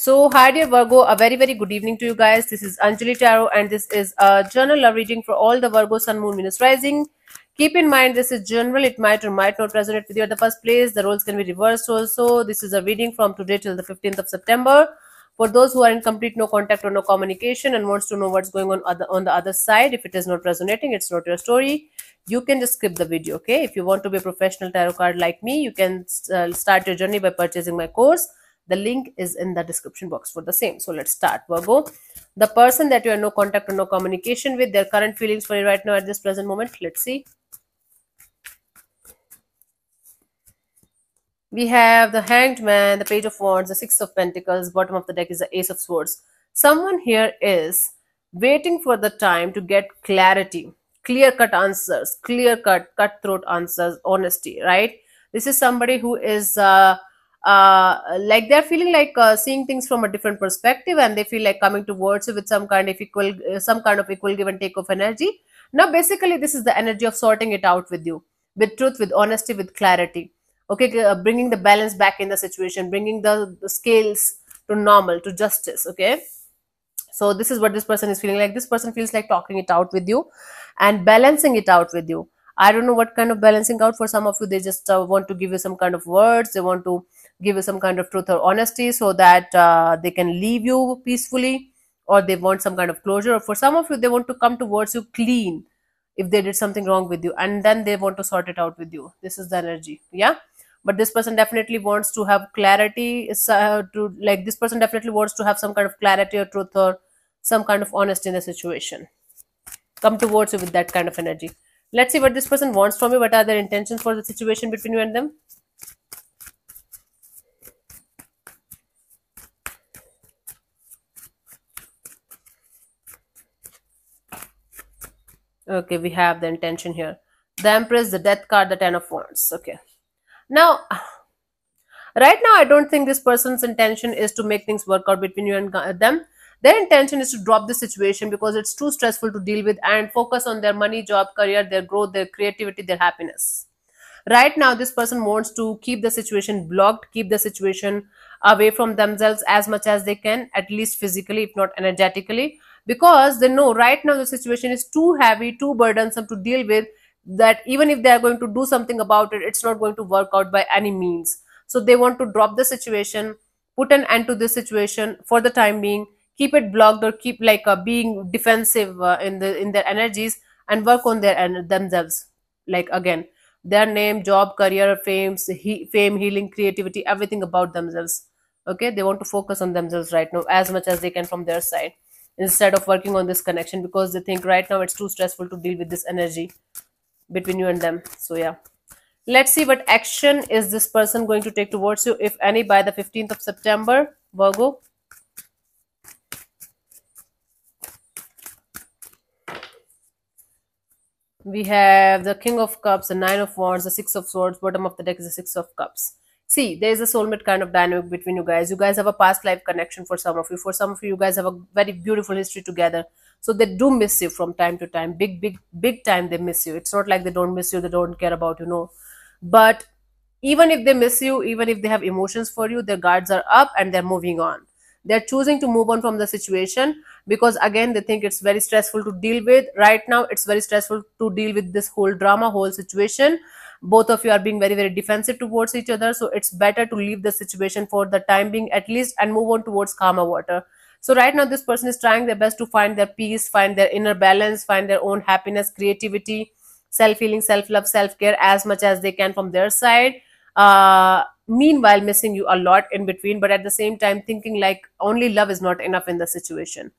So, hi dear Virgo, a very, very good evening to you guys. This is Anjali Tarot and this is a general love reading for all the Virgo, Sun, Moon, Venus, Rising. Keep in mind, this is general. It might or might not resonate with you at the first place. The roles can be reversed also. This is a reading from today till the 15th of September. For those who are in complete no contact or no communication and wants to know what's going on other, on the other side, if it is not resonating, it's not your story. You can just skip the video, okay? If you want to be a professional tarot card like me, you can uh, start your journey by purchasing my course the link is in the description box for the same. So let's start. Virgo, the person that you have no contact or no communication with, their current feelings for you right now at this present moment. Let's see. We have the Hanged Man, the Page of Wands, the Six of Pentacles, bottom of the deck is the Ace of Swords. Someone here is waiting for the time to get clarity, clear cut answers, clear cut, cutthroat answers, honesty, right? This is somebody who is uh, uh, like they're feeling like uh, seeing things from a different perspective and they feel like coming towards you with some kind of equal uh, some kind of equal give and take of energy now basically this is the energy of sorting it out with you with truth with honesty with clarity okay uh, bringing the balance back in the situation bringing the, the scales to normal to justice okay so this is what this person is feeling like this person feels like talking it out with you and balancing it out with you i don't know what kind of balancing out for some of you they just uh, want to give you some kind of words they want to give you some kind of truth or honesty so that uh, they can leave you peacefully or they want some kind of closure or for some of you they want to come towards you clean if they did something wrong with you and then they want to sort it out with you this is the energy yeah but this person definitely wants to have clarity uh, to like this person definitely wants to have some kind of clarity or truth or some kind of honesty in the situation come towards you with that kind of energy let's see what this person wants from you what are their intentions for the situation between you and them okay we have the intention here the empress the death card the ten of wands okay now right now i don't think this person's intention is to make things work out between you and uh, them their intention is to drop the situation because it's too stressful to deal with and focus on their money, job, career, their growth, their creativity, their happiness. Right now, this person wants to keep the situation blocked, keep the situation away from themselves as much as they can, at least physically, if not energetically, because they know right now the situation is too heavy, too burdensome to deal with. That even if they are going to do something about it, it's not going to work out by any means. So they want to drop the situation, put an end to this situation for the time being, keep it blocked or keep like uh, being defensive uh, in the in their energies and work on their and themselves like again their name job career fames he, fame healing creativity everything about themselves okay they want to focus on themselves right now as much as they can from their side instead of working on this connection because they think right now it's too stressful to deal with this energy between you and them so yeah let's see what action is this person going to take towards you if any by the 15th of september virgo we have the king of cups the nine of wands the six of swords bottom of the deck is the six of cups see there is a soulmate kind of dynamic between you guys you guys have a past life connection for some of you for some of you you guys have a very beautiful history together so they do miss you from time to time big big big time they miss you it's not like they don't miss you they don't care about you know but even if they miss you even if they have emotions for you their guards are up and they're moving on they're choosing to move on from the situation because again they think it's very stressful to deal with right now it's very stressful to deal with this whole drama whole situation both of you are being very very defensive towards each other so it's better to leave the situation for the time being at least and move on towards calmer water so right now this person is trying their best to find their peace find their inner balance find their own happiness creativity self healing self love self care as much as they can from their side uh, meanwhile missing you a lot in between but at the same time thinking like only love is not enough in the situation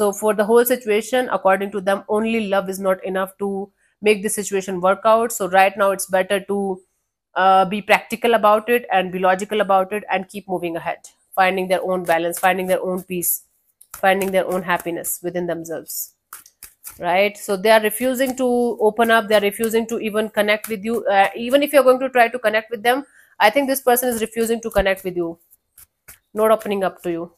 so for the whole situation, according to them, only love is not enough to make the situation work out. So right now, it's better to uh, be practical about it and be logical about it and keep moving ahead, finding their own balance, finding their own peace, finding their own happiness within themselves right so they are refusing to open up they are refusing to even connect with you uh, even if you're going to try to connect with them i think this person is refusing to connect with you not opening up to you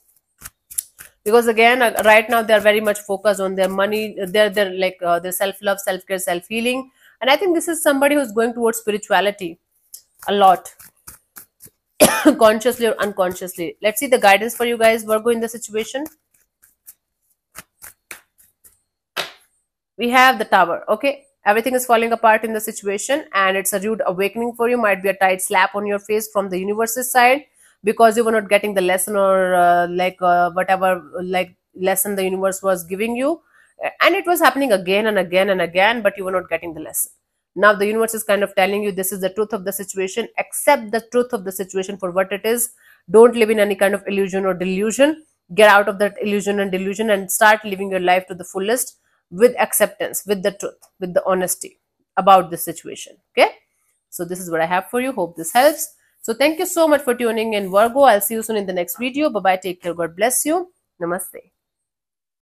because again uh, right now they are very much focused on their money uh, their their like uh, their self love self care self healing and i think this is somebody who's going towards spirituality a lot consciously or unconsciously let's see the guidance for you guys virgo in the situation we have the tower okay everything is falling apart in the situation and it's a rude awakening for you might be a tight slap on your face from the universe's side because you were not getting the lesson or uh, like uh, whatever like lesson the universe was giving you and it was happening again and again and again but you were not getting the lesson now the universe is kind of telling you this is the truth of the situation accept the truth of the situation for what it is don't live in any kind of illusion or delusion get out of that illusion and delusion and start living your life to the fullest with acceptance with the truth with the honesty about this situation okay so this is what i have for you hope this helps so thank you so much for tuning in, Virgo. I'll see you soon in the next video. Bye bye. Take care. God bless you. Namaste.